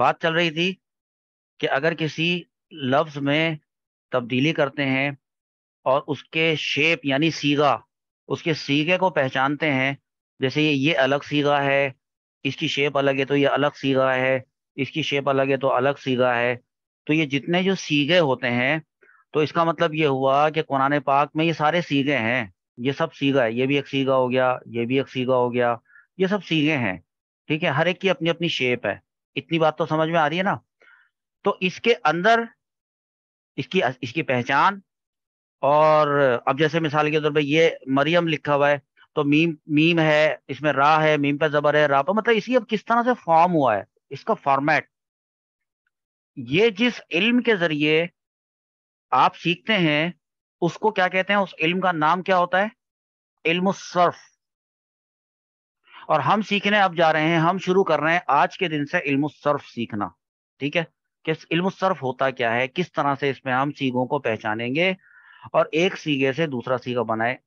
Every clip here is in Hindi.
बात चल रही थी कि अगर किसी लफ्ज में तब्दीली करते हैं और उसके शेप यानी सीगा उसके सीगे को पहचानते हैं जैसे ये अलग सीगा है इसकी शेप अलग है तो ये अलग सीगा है इसकी शेप अलग है तो अलग सीगा है तो ये जितने जो सीगे होते हैं तो इसका मतलब ये हुआ कि कुरान पाक में ये सारे सीगे हैं ये सब सीगा है ये भी एक सीगा हो गया ये भी एक सीगा हो गया ये सब सीगे हैं ठीक है हर एक की अपनी अपनी शेप है इतनी बात तो समझ में आ रही है ना तो इसके अंदर इसकी इसकी पहचान और अब जैसे मिसाल के तौर पे ये मरियम लिखा हुआ है तो मीम मीम है इसमें रा है मीम पे जबर है रा पर मतलब इसी अब किस तरह से फॉर्म हुआ है इसका फॉर्मेट ये जिस इल्म के जरिए आप सीखते हैं उसको क्या कहते हैं उस इल्म का नाम क्या होता है इल्म सर्फ और हम सीखने अब जा रहे हैं हम शुरू कर रहे हैं आज के दिन से इल्मुसर्फ सीखना ठीक है किस इल्मुसर्फ होता क्या है किस तरह से इसमें हम सीगों को पहचानेंगे और एक सीगे से दूसरा सीगा बनाए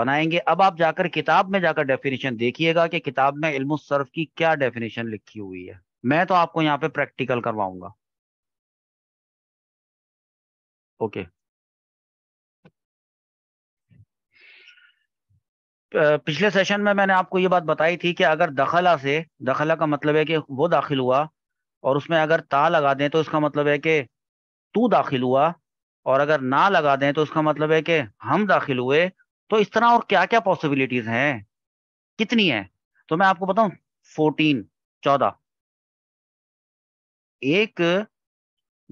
बनाएंगे अब आप जाकर किताब में जाकर डेफिनेशन देखिएगा कि किताब में इल्मुसर्फ की क्या डेफिनेशन लिखी हुई है मैं तो आपको यहाँ पे प्रैक्टिकल करवाऊंगा ओके okay. पिछले सेशन में मैंने आपको ये बात बताई थी कि अगर दखला से दखला का मतलब है कि वो दाखिल हुआ और उसमें अगर ता लगा दें तो इसका मतलब है कि तू दाखिल हुआ और अगर ना लगा दें तो इसका मतलब है कि हम दाखिल हुए तो इस तरह और क्या क्या पॉसिबिलिटीज हैं कितनी है तो मैं आपको बताऊं फोर्टीन चौदह एक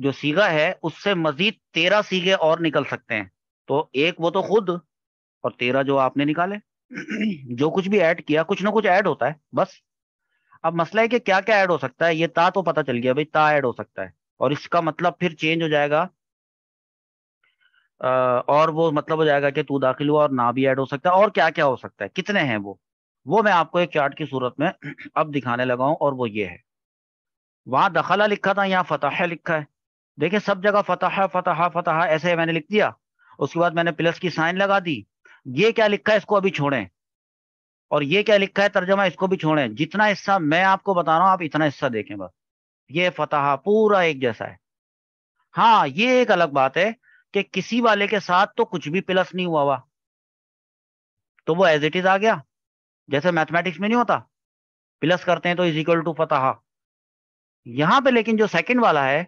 जो सीगा है उससे मजीद तेरह सीगे और निकल सकते हैं तो एक वो तो खुद और तेरह जो आपने निकाले जो कुछ भी ऐड किया कुछ ना कुछ ऐड होता है बस अब मसला है कि क्या क्या ऐड हो सकता है ये ता तो पता चल गया भाई ता ऐड हो सकता है और इसका मतलब फिर चेंज हो जाएगा और वो मतलब हो जाएगा कि तू दाखिल हुआ और ना भी ऐड हो सकता है और क्या क्या हो सकता है कितने हैं वो वो मैं आपको एक चार्ट की सूरत में अब दिखाने लगा हूँ और वो ये है वहां दखला लिखा था यहाँ फतेह लिखा है देखिये सब जगह फतेह फतेह फतेह ऐसे मैंने लिख दिया उसके बाद मैंने प्लस की साइन लगा दी ये क्या लिखा है इसको अभी छोड़ें और ये क्या लिखा है तर्जमा इसको भी छोड़ें जितना हिस्सा मैं आपको बता रहा हूं आप इतना हिस्सा देखें बस ये फतेह पूरा एक जैसा है हाँ ये एक अलग बात है कि किसी वाले के साथ तो कुछ भी प्लस नहीं हुआ हुआ तो वो एज इट इज आ गया जैसे मैथमेटिक्स में नहीं होता प्लस करते हैं तो इज इक्वल टू फतेह यहां पे लेकिन जो सेकंड वाला है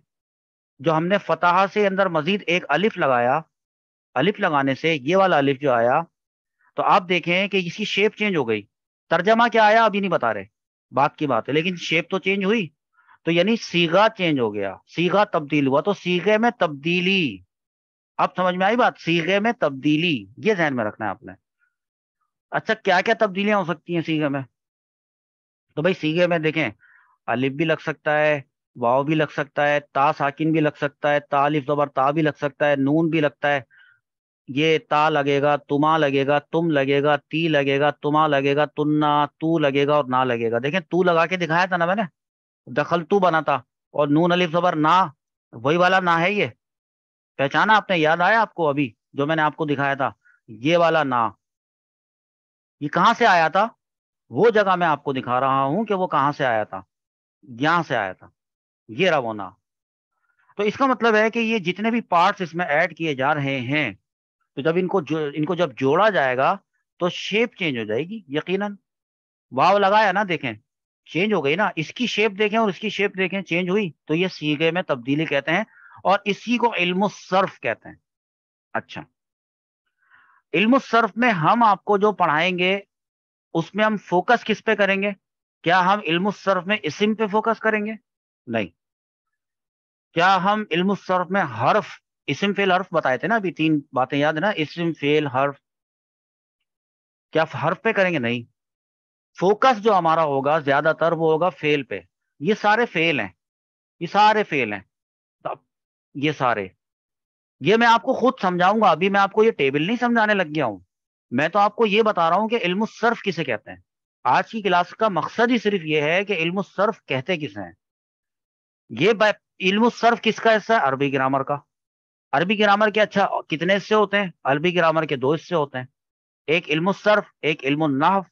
जो हमने फतेह से अंदर मजीद एक अलिफ लगाया अलिफ लगाने से ये वाला अलिफ जो आया तो आप देखें कि इसकी शेप चेंज हो गई तर्जमा क्या आया अभी नहीं बता रहे बात की बात है लेकिन शेप तो चेंज हुई तो यानी सीगा चेंज हो गया सीगा तब्दील हुआ तो सीगे में तब्दीली अब समझ में आई बात सीगे में तब्दीली ये जहन में रखना है आपने अच्छा क्या क्या तब्दीलियां हो सकती हैं सीगे में तो भाई सीगे में देखें अलिफ भी लग सकता है वाव भी लग सकता है ता साकिन भी लग सकता है तालिफ जबर ता भी लग सकता है नून भी लगता है ये ता लगेगा तुमा लगेगा तुम लगेगा ती लगेगा तुमा लगेगा तुन्ना तू लगेगा और ना लगेगा देखें तू लगा के दिखाया था ना मैंने दखल तू बना था और नून अली जबर ना वही वाला ना है ये पहचाना आपने याद आया आपको अभी जो मैंने आपको दिखाया था ये वाला ना ये कहाँ से आया था वो जगह मैं आपको दिखा रहा हूं कि वो कहाँ से आया था यहां से आया था ये रहा वो ना तो इसका मतलब है कि ये जितने भी पार्ट्स इसमें ऐड किए जा रहे हैं तो जब इनको जो, इनको जब जोड़ा जाएगा तो शेप चेंज हो जाएगी यकीनन वाव लगाया ना देखें चेंज हो गई ना इसकी शेप देखें और इसकी शेप देखें चेंज हुई तो ये सीगे में तब्दीली कहते हैं और इसी को इल्म सर्फ कहते हैं अच्छा इल्म सर्फ में हम आपको जो पढ़ाएंगे उसमें हम फोकस किस पे करेंगे क्या हम इल्म सर्फ में इसम पे फोकस करेंगे नहीं क्या हम इल्म सर्फ में हर्फ इसम फेल हर्फ बताए थे ना अभी तीन बातें याद है ना इसम फेल हर्फ क्या हर्फ पे करेंगे नहीं फोकस जो हमारा होगा ज्यादातर वो होगा फेल पे ये सारे फेल हैं ये सारे फेल हैं ये सारे ये मैं आपको खुद समझाऊंगा अभी मैं आपको ये टेबल नहीं समझाने लग गया हूं मैं तो आपको ये बता रहा हूँ कि इल्म सर्फ किसे कहते हैं आज की क्लास का मकसद ही सिर्फ ये है कि इल्म सर्फ कहते किसे हैं ये इल्म सर्फ किसका हिस्सा है अरबी ग्रामर का अरबी ग्रामर के अच्छा कितने हिस्से होते हैं अरबी ग्रामर के दो हिस्से होते हैं एक इल्मुसर्फ एक इल्मुन्नाहफ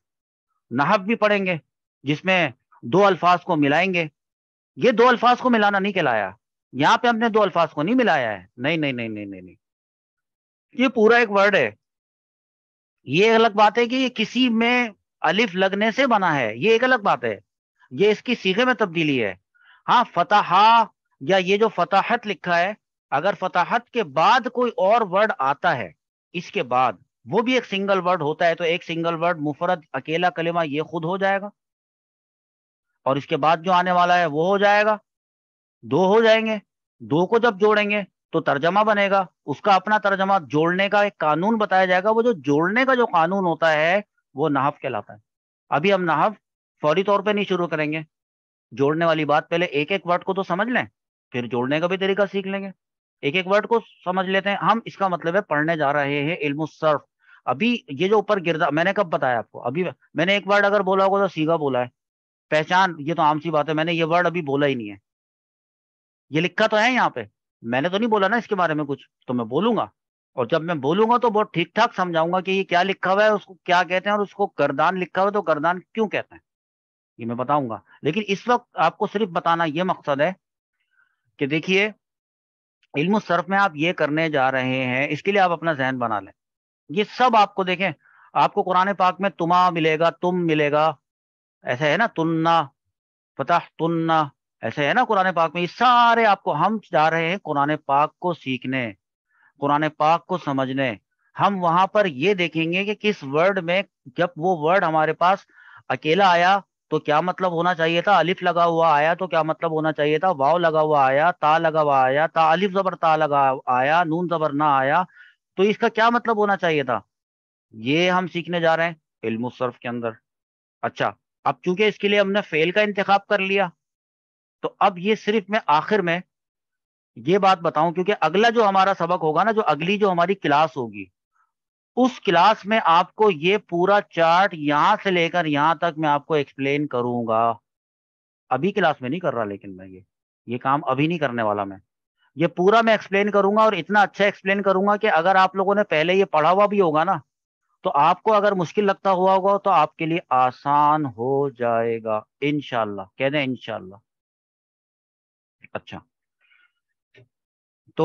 नहफ भी पढ़ेंगे जिसमें दो अल्फाज को मिलाएंगे ये दो अल्फाज को मिलाना नहीं कहलाया यहाँ पे हमने दो अल्फाज को नहीं मिलाया है नहीं नहीं नहीं नहीं नहीं नहीं ये पूरा एक वर्ड है ये अलग बात है कि ये किसी में अलिफ लगने से बना है ये एक अलग बात है ये इसकी सीखे में तब्दीली है हाँ फतेहा या ये जो फताहत लिखा है अगर फताहत के बाद कोई और वर्ड आता है इसके बाद वो भी एक सिंगल वर्ड होता है तो एक सिंगल वर्ड मुफरत अकेला कलिमा ये खुद हो जाएगा और इसके बाद जो आने वाला है वो हो जाएगा दो हो जाएंगे दो को जब जोड़ेंगे तो तर्जमा बनेगा उसका अपना तर्जमा जोड़ने का एक कानून बताया जाएगा वो जो जोड़ने का जो कानून होता है वो नहाफ कहलाता है अभी हम नहाफ फौरी तौर पे नहीं शुरू करेंगे जोड़ने वाली बात पहले एक एक वर्ड को तो समझ लें फिर जोड़ने का भी तरीका सीख लेंगे एक एक वर्ड को समझ लेते हैं हम इसका मतलब है पढ़ने जा रहे हैं सर्फ अभी ये जो ऊपर गिरदा मैंने कब बताया आपको अभी मैंने एक वर्ड अगर बोला होगा तो सीगा बोला है पहचान ये तो आम सी बात है मैंने ये वर्ड अभी बोला ही नहीं है ये लिखा तो है यहाँ पे मैंने तो नहीं बोला ना इसके बारे में कुछ तो मैं बोलूंगा और जब मैं बोलूंगा तो बहुत ठीक ठाक समझाऊंगा कि ये क्या लिखा हुआ है उसको क्या कहते हैं और उसको करदान लिखा हुआ है तो करदान क्यों कहते हैं ये मैं बताऊंगा लेकिन इस वक्त आपको सिर्फ बताना ये मकसद है कि देखिए इल्म सर्फ में आप ये करने जा रहे हैं इसके लिए आप अपना जहन बना लें ये सब आपको देखें आपको कुरान पाक में तुमा मिलेगा तुम मिलेगा ऐसा है ना तुन्ना फतह तुन्ना ऐसे है ना कुरान पाक में ये सारे आपको हम जा रहे हैं कुरान पाक को सीखने कुरान पाक को समझने हम वहां पर ये देखेंगे कि किस वर्ड में जब वो वर्ड हमारे पास अकेला आया तो क्या मतलब होना चाहिए था अलिफ लगा हुआ आया तो क्या मतलब होना चाहिए था वाव लगा हुआ आया ता लगा हुआ आया ता अलिफ जबर ता लगा आया नून जबर ना आया तो इसका क्या मतलब होना चाहिए था ये हम सीखने जा रहे हैं इल्म सर्फ के अंदर अच्छा अब चूंकि इसके लिए हमने फेल का इंतखब कर लिया तो अब ये सिर्फ मैं आखिर में ये बात बताऊं क्योंकि अगला जो हमारा सबक होगा ना जो अगली जो हमारी क्लास होगी उस क्लास में आपको ये पूरा चार्ट यहां से लेकर यहां तक मैं आपको एक्सप्लेन करूंगा अभी क्लास में नहीं कर रहा लेकिन मैं ये ये काम अभी नहीं करने वाला मैं ये पूरा मैं एक्सप्लेन करूंगा और इतना अच्छा एक्सप्लेन करूंगा कि अगर आप लोगों ने पहले ये पढ़ा हुआ भी होगा ना तो आपको अगर मुश्किल लगता हुआ होगा तो आपके लिए आसान हो जाएगा इनशाला कह दें इनशाला अच्छा तो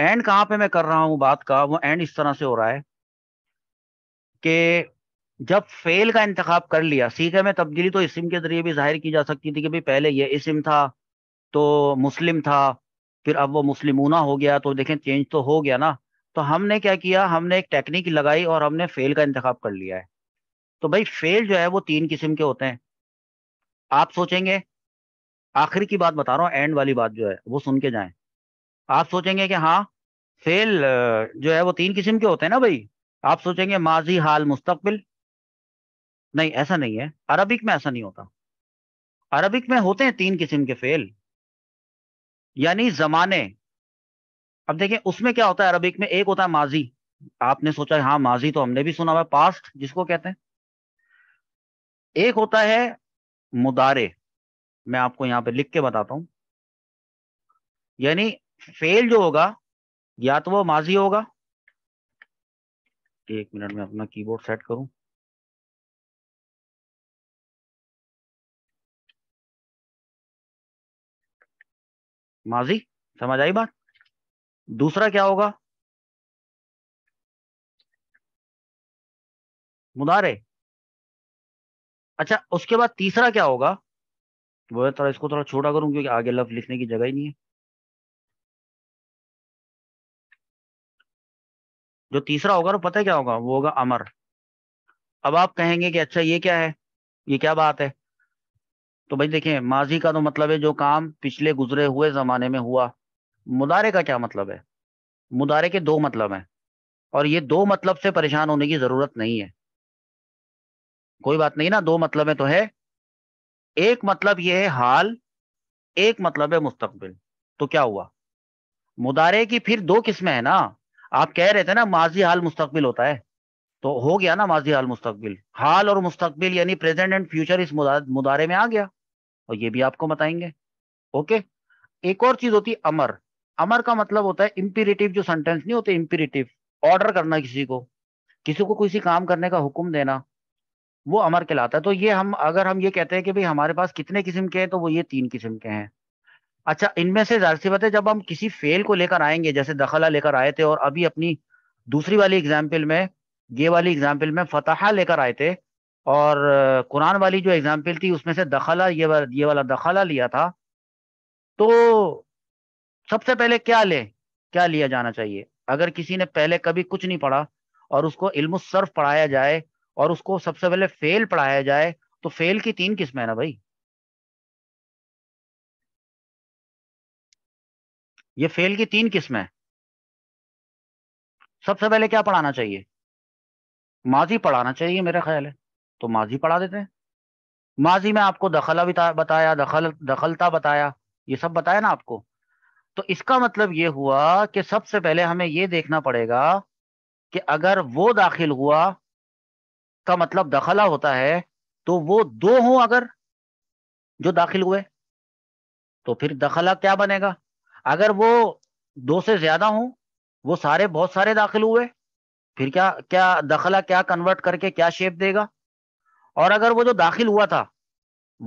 एंड कहाँ पे मैं कर रहा हूँ बात का वो एंड इस तरह से हो रहा है कि जब फेल का इंतखा कर लिया सीखे में तब्दीली तो इसम के जरिए भी जाहिर की जा सकती थी कि भाई पहले ये इसम था तो मुस्लिम था फिर अब वो मुस्लिमूना हो गया तो देखें चेंज तो हो गया ना तो हमने क्या किया हमने एक टेक्निक लगाई और हमने फेल का इंतखा कर लिया है तो भाई फेल जो है वो तीन किस्म के होते हैं आप सोचेंगे आखिर की बात बता रहा हूँ एंड वाली बात जो है वो सुन के जाए आप सोचेंगे कि हाँ फेल जो है वो तीन किस्म के होते हैं ना भाई आप सोचेंगे माजी हाल मुस्तकबिल नहीं ऐसा नहीं है अरबिक में ऐसा नहीं होता अरबिक में होते हैं तीन किस्म के फेल यानी जमाने अब देखें उसमें क्या होता है अरबिक में एक होता है माजी आपने सोचा हाँ माजी तो हमने भी सुना हुआ पास्ट जिसको कहते हैं एक होता है मुदारे मैं आपको यहां पे लिख के बताता हूं यानी फेल जो होगा या तो वो माजी होगा एक मिनट में अपना कीबोर्ड सेट करूं माजी समझ आई बात दूसरा क्या होगा मुदारे अच्छा उसके बाद तीसरा क्या होगा वो थोड़ा इसको थोड़ा छोटा करूं क्योंकि आगे लफ्ज लिखने की जगह ही नहीं है जो तीसरा होगा वो तो पता है क्या होगा वो होगा अमर अब आप कहेंगे कि अच्छा ये क्या है ये क्या बात है तो भाई देखें माजी का तो मतलब है जो काम पिछले गुजरे हुए जमाने में हुआ मुदारे का क्या मतलब है मुदारे के दो मतलब हैं और ये दो मतलब से परेशान होने की जरूरत नहीं है कोई बात नहीं ना दो मतलब है तो है एक मतलब ये है हाल एक मतलब है मुस्तकबिल तो क्या हुआ मुदारे की फिर दो किस्में हैं ना आप कह रहे थे ना माजी हाल मुस्तकबिल होता है तो हो गया ना माजी हाल मुस्तकबिल हाल और मुस्तकबिल यानी प्रेजेंट एंड फ्यूचर इस मुदारे में आ गया और ये भी आपको बताएंगे ओके एक और चीज होती है अमर अमर का मतलब होता है इम्पीरेटिव जो सेंटेंस नहीं होते इम्पीरेटिव ऑर्डर करना किसी को किसी को किसी काम करने का हुक्म देना वो अमर कहलाता है तो ये हम अगर हम ये कहते हैं कि भाई हमारे पास कितने किस्म के हैं तो वो ये तीन किस्म के हैं अच्छा इनमें से जाहिर सी बात है जब हम किसी फेल को लेकर आएंगे जैसे दखला लेकर आए थे और अभी अपनी दूसरी वाली एग्जाम्पल में ये वाली एग्जाम्पल में फतहा लेकर आए थे और कुरान वाली जो एग्जाम्पल थी उसमें से दखला ये वाला ये वाला दखला लिया था तो सबसे पहले क्या ले क्या लिया जाना चाहिए अगर किसी ने पहले कभी कुछ नहीं पढ़ा और उसको इल्म सर्फ पढ़ाया जाए और उसको सबसे पहले फेल पढ़ाया जाए तो फेल की तीन किस्में ना भाई ये फेल की तीन किस्में सबसे पहले क्या पढ़ाना चाहिए माजी पढ़ाना चाहिए मेरा ख्याल है तो माजी पढ़ा देते हैं माजी में आपको दखला बताया दखल दखलता बताया ये सब बताया ना आपको तो इसका मतलब ये हुआ कि सबसे पहले हमें ये देखना पड़ेगा कि अगर वो दाखिल हुआ का मतलब दखला होता है तो वो दो हो अगर जो दाखिल हुए तो फिर दखला क्या बनेगा अगर वो दो से ज्यादा हो वो सारे बहुत सारे दाखिल हुए फिर क्या क्या दखला क्या कन्वर्ट करके क्या शेप देगा और अगर वो जो दाखिल हुआ था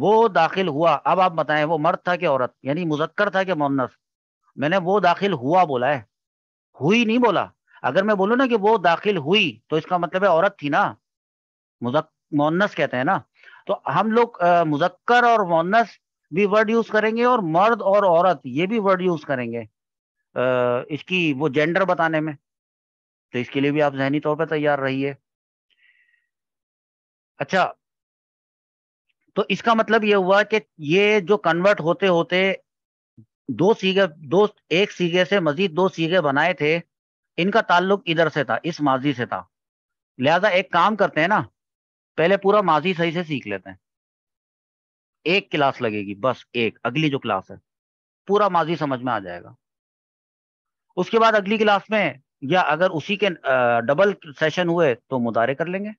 वो दाखिल हुआ अब आप बताएं वो मर्द था कि औरत यानी मुजक्कर था कि मोहनस मैंने वो दाखिल हुआ बोला है हुई नहीं बोला अगर मैं बोलूँ ना कि वो दाखिल हुई तो इसका मतलब है औरत थी ना मुजक मोनस कहते हैं ना तो हम लोग मुजक्कर और मोहनस भी वर्ड यूज करेंगे और मर्द और औरत ये भी वर्ड यूज करेंगे इसकी वो जेंडर बताने में तो इसके लिए भी आप जहनी तौर पर तैयार रहिए अच्छा तो इसका मतलब ये हुआ कि ये जो कन्वर्ट होते होते दो सीगे दो एक सीगे से मजीद दो सीगे बनाए थे इनका ताल्लुक इधर से था इस माजी से था लिहाजा एक काम करते हैं ना पहले पूरा माजी सही से सीख लेते हैं एक क्लास लगेगी बस एक अगली जो क्लास है पूरा माजी समझ में आ जाएगा उसके बाद अगली क्लास में या अगर उसी के डबल सेशन हुए तो मुदारे कर लेंगे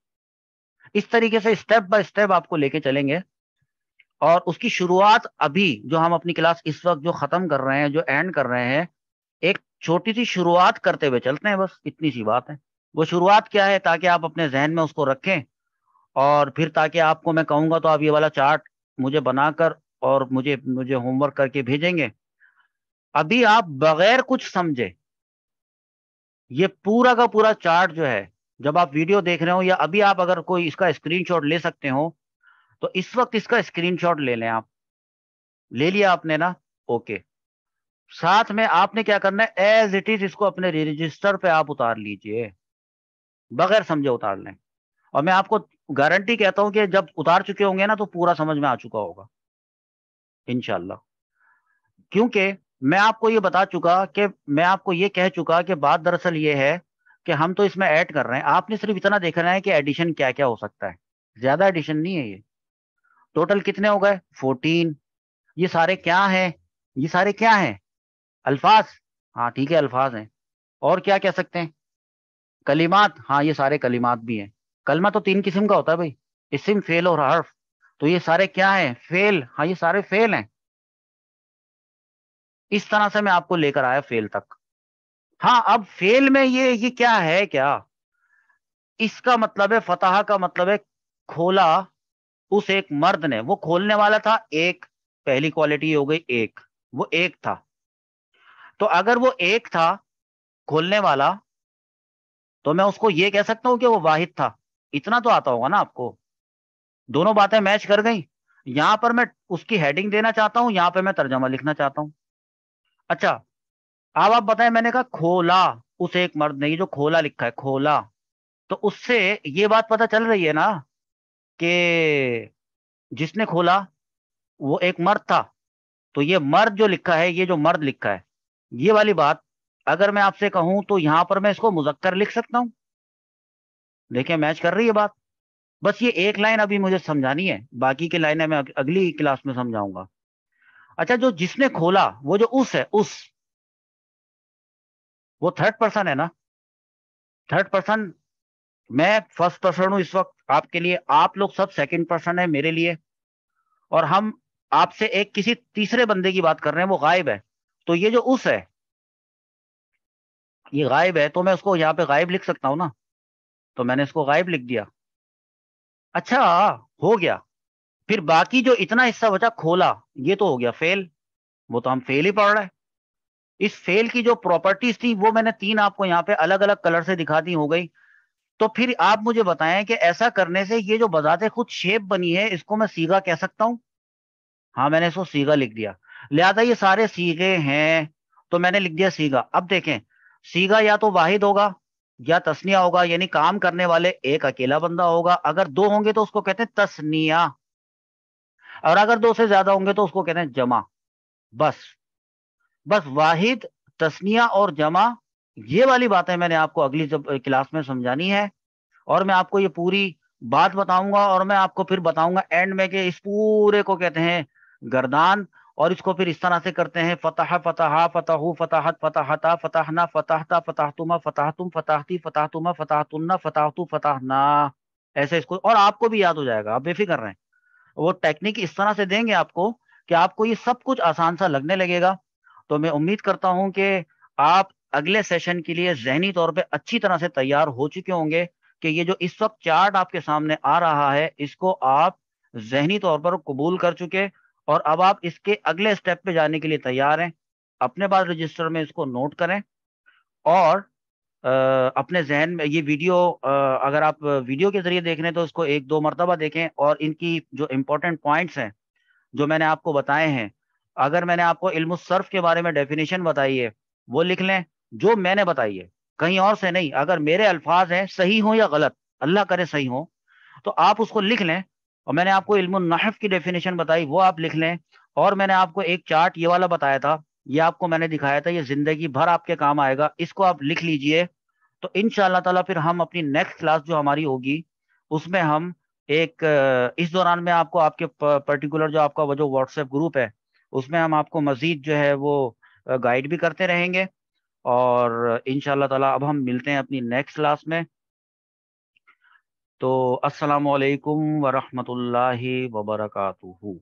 इस तरीके से स्टेप बाय स्टेप आपको लेके चलेंगे और उसकी शुरुआत अभी जो हम अपनी क्लास इस वक्त जो खत्म कर रहे हैं जो एंड कर रहे हैं एक छोटी सी शुरुआत करते हुए चलते हैं बस इतनी सी बात है वो शुरुआत क्या है ताकि आप अपने जहन में उसको रखें और फिर ताकि आपको मैं कहूंगा तो आप ये वाला चार्ट मुझे बनाकर और मुझे मुझे होमवर्क करके भेजेंगे अभी आप बगैर कुछ समझे ये पूरा का पूरा चार्ट जो है जब आप वीडियो देख रहे हो या अभी आप अगर कोई इसका स्क्रीनशॉट ले सकते हो तो इस वक्त इसका स्क्रीनशॉट ले लें आप ले लिया आपने ना ओके साथ में आपने क्या करना है एज इट इज इसको अपने रजिस्टर पे आप उतार लीजिए बगैर समझे उतार लें और मैं आपको गारंटी कहता हूं कि जब उतार चुके होंगे ना तो पूरा समझ में आ चुका होगा इनशाला क्योंकि मैं आपको ये बता चुका कि मैं आपको ये कह चुका कि बात दरअसल ये है कि हम तो इसमें ऐड कर रहे हैं आपने सिर्फ इतना देखना है कि एडिशन क्या क्या हो सकता है ज्यादा एडिशन नहीं है ये टोटल कितने हो गए फोर्टीन ये सारे क्या है ये सारे क्या है अल्फाज हाँ ठीक है अल्फाज हैं और क्या कह सकते हैं कलीमात हाँ ये सारे कलीमात भी हैं कलमा तो तीन किस्म का होता है भाई इसम फेल और हर्फ तो ये सारे क्या है फेल हाँ ये सारे फेल हैं इस तरह से मैं आपको लेकर आया फेल तक हाँ अब फेल में ये ये क्या है क्या इसका मतलब है फतह का मतलब है खोला उस एक मर्द ने वो खोलने वाला था एक पहली क्वालिटी हो गई एक वो एक था तो अगर वो एक था खोलने वाला तो मैं उसको ये कह सकता हूं कि वो वाहिद था इतना तो आता होगा ना आपको दोनों बातें मैच कर गई यहां पर मैं उसकी हेडिंग देना चाहता हूं यहां पर मैं तर्जमा लिखना चाहता हूं अच्छा अब आप बताएं मैंने कहा खोला उस एक मर्द नहीं जो खोला लिखा है खोला तो उससे ये बात पता चल रही है ना कि जिसने खोला वो एक मर्द था तो ये मर्द जो लिखा है ये जो मर्द लिखा है ये वाली बात अगर मैं आपसे कहूं तो यहां पर मैं इसको मुजक्कर लिख सकता हूं देखिए मैच कर रही है बात बस ये एक लाइन अभी मुझे समझानी है बाकी की लाइनें मैं अगली क्लास में समझाऊंगा अच्छा जो जिसने खोला वो जो उस है उस वो थर्ड पर्सन है ना थर्ड पर्सन मैं फर्स्ट पर्सन हूं इस वक्त आपके लिए आप लोग सब सेकंड पर्सन है मेरे लिए और हम आपसे एक किसी तीसरे बंदे की बात कर रहे हैं वो गायब है तो ये जो उस है ये गायब है तो मैं उसको यहाँ पे गायब लिख सकता हूं ना तो मैंने इसको गायब लिख दिया अच्छा हो गया फिर बाकी जो इतना हिस्सा बचा खोला ये तो हो गया फेल वो तो हम फेल ही पढ़ रहे इस फेल की जो प्रॉपर्टीज थी वो मैंने तीन आपको यहाँ पे अलग अलग कलर से दिखा दी हो गई तो फिर आप मुझे बताएं कि ऐसा करने से ये जो बजाते खुद शेप बनी है इसको मैं सीगा कह सकता हूँ हाँ मैंने इसको सीगा लिख दिया लिहाजा ये सारे सीगे हैं तो मैंने लिख दिया सीगा अब देखें सीगा या तो वाहिद होगा या तस्निया होगा यानी काम करने वाले एक अकेला बंदा होगा अगर दो होंगे तो उसको कहते हैं तस्निया और अगर दो से ज्यादा होंगे तो उसको कहते हैं जमा बस बस वाहिद तस्निया और जमा ये वाली बातें मैंने आपको अगली जब क्लास में समझानी है और मैं आपको ये पूरी बात बताऊंगा और मैं आपको फिर बताऊंगा एंड में कि इस पूरे को कहते हैं गर्दान और इसको फिर इस तरह से करते हैं फतह फतहा फतहु फतहत फताहता फतहना फतहता फतहतुमा फतहतुम फताहती फतहतुमा फतहतुन्ना फतहतु फतहना ऐसे इसको और आपको भी याद हो जाएगा आप बेफिक्र रहे वो टेक्निक इस तरह से देंगे आपको कि आपको ये सब कुछ आसान सा लगने लगेगा तो मैं उम्मीद करता हूँ कि आप अगले सेशन के लिए जहनी तौर पर अच्छी तरह से तैयार हो चुके होंगे कि ये जो इस वक्त चार्ट आपके सामने आ रहा है इसको आप जहनी तौर पर कबूल कर चुके और अब आप इसके अगले स्टेप पे जाने के लिए तैयार हैं अपने पास रजिस्टर में इसको नोट करें और आ, अपने जहन में ये वीडियो आ, अगर आप वीडियो के जरिए देख रहे हैं तो इसको एक दो मरतबा देखें और इनकी जो इम्पोर्टेंट पॉइंट्स हैं जो मैंने आपको बताए हैं अगर मैंने आपको इल्मसर्फ के बारे में डेफिनेशन बताई है वो लिख लें जो मैंने बताई है कहीं और से नहीं अगर मेरे अल्फाज हैं सही हो या गलत अल्लाह करे सही हो तो आप उसको लिख लें और मैंने आपको इल्म नहफ की डेफिनेशन बताई वो आप लिख लें और मैंने आपको एक चार्ट ये वाला बताया था ये आपको मैंने दिखाया था ये जिंदगी भर आपके काम आएगा इसको आप लिख लीजिए तो इन ताला फिर हम अपनी नेक्स्ट क्लास जो हमारी होगी उसमें हम एक इस दौरान में आपको आपके पर्टिकुलर जो आपका वो जो व्हाट्सएप ग्रुप है उसमें हम आपको मजीद जो है वो गाइड भी करते रहेंगे और इन ताला अब हम मिलते हैं अपनी नेक्स्ट क्लास में तो असलकम वालेकुम ला वबरकातुहू